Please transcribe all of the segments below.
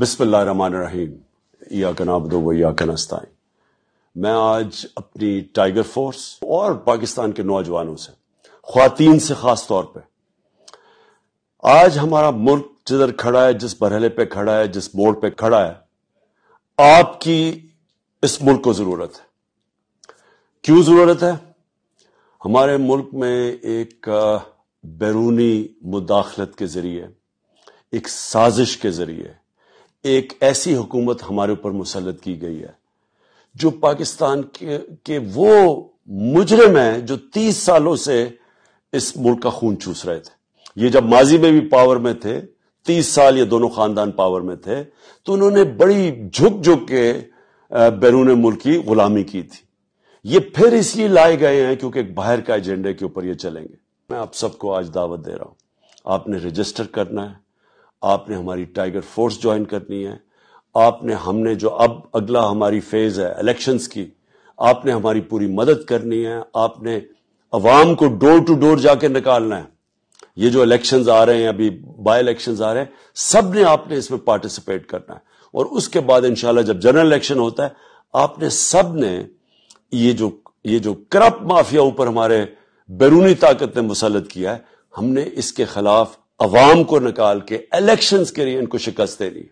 बिस्मिल्लाहिर्रहमानिर्रहीम या कनाब दो वो या कनस्ताई मैं आज अपनी टाइगर फोर्स और पाकिस्तान के नौजवानों से खातन से खास तौर पर आज हमारा मुल्क जिधर खड़ा है जिस बरहले पे खड़ा है जिस मोड़ पे खड़ा है आपकी इस मुल्क को जरूरत है क्यों जरूरत है हमारे मुल्क में एक बैरूनी मुदाखलत के जरिए एक साजिश के जरिए एक ऐसी हुकूमत हमारे ऊपर मुसलत की गई है जो पाकिस्तान के, के वो मुजरम में जो तीस सालों से इस मुल्क का खून चूस रहे थे ये जब माजी में भी पावर में थे तीस साल ये दोनों खानदान पावर में थे तो उन्होंने बड़ी झुक झुक के बैरून मुल्क की गुलामी की थी ये फिर इसलिए लाए गए हैं क्योंकि एक बाहर का एजेंडे के ऊपर ये चलेंगे मैं आप सबको आज दावत दे रहा हूं आपने रजिस्टर करना है आपने हमारी टाइगर फोर्स ज्वाइन करनी है आपने हमने जो अब अगला हमारी फेज है इलेक्शन की आपने हमारी पूरी मदद करनी है आपने अवाम को डोर टू डोर जाके निकालना है ये जो इलेक्शन आ रहे हैं अभी बाय इलेक्शन आ रहे हैं सब ने आपने इसमें पार्टिसिपेट करना है और उसके बाद इंशाल्लाह जब जनरल इलेक्शन होता है आपने सब ने ये जो ये जो करप्ट माफिया ऊपर हमारे बैरूनी ताकत ने मुसलत किया है हमने इसके खिलाफ अवाम को निकाल के इलेक्शन के लिए इनको शिकस्त देनी है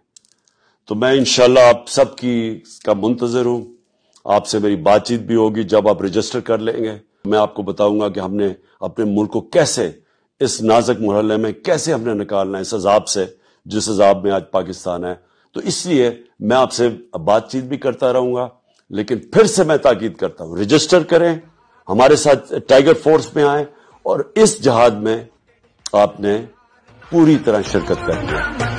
तो मैं इंशाल्लाह आप सबकी का मुंतजर हूं आपसे मेरी बातचीत भी होगी जब आप रजिस्टर कर लेंगे मैं आपको बताऊंगा कि हमने अपने मुल्क को कैसे इस नाजक मरहले में कैसे हमने निकालना है इस अजाब से जिस अजाब में आज पाकिस्तान है तो इसलिए मैं आपसे बातचीत भी करता रहूंगा लेकिन फिर से मैं ताकीद करता हूं रजिस्टर करें हमारे साथ टाइगर फोर्स में आए और इस जहाज में आपने पूरी तरह शिरकत कर लिया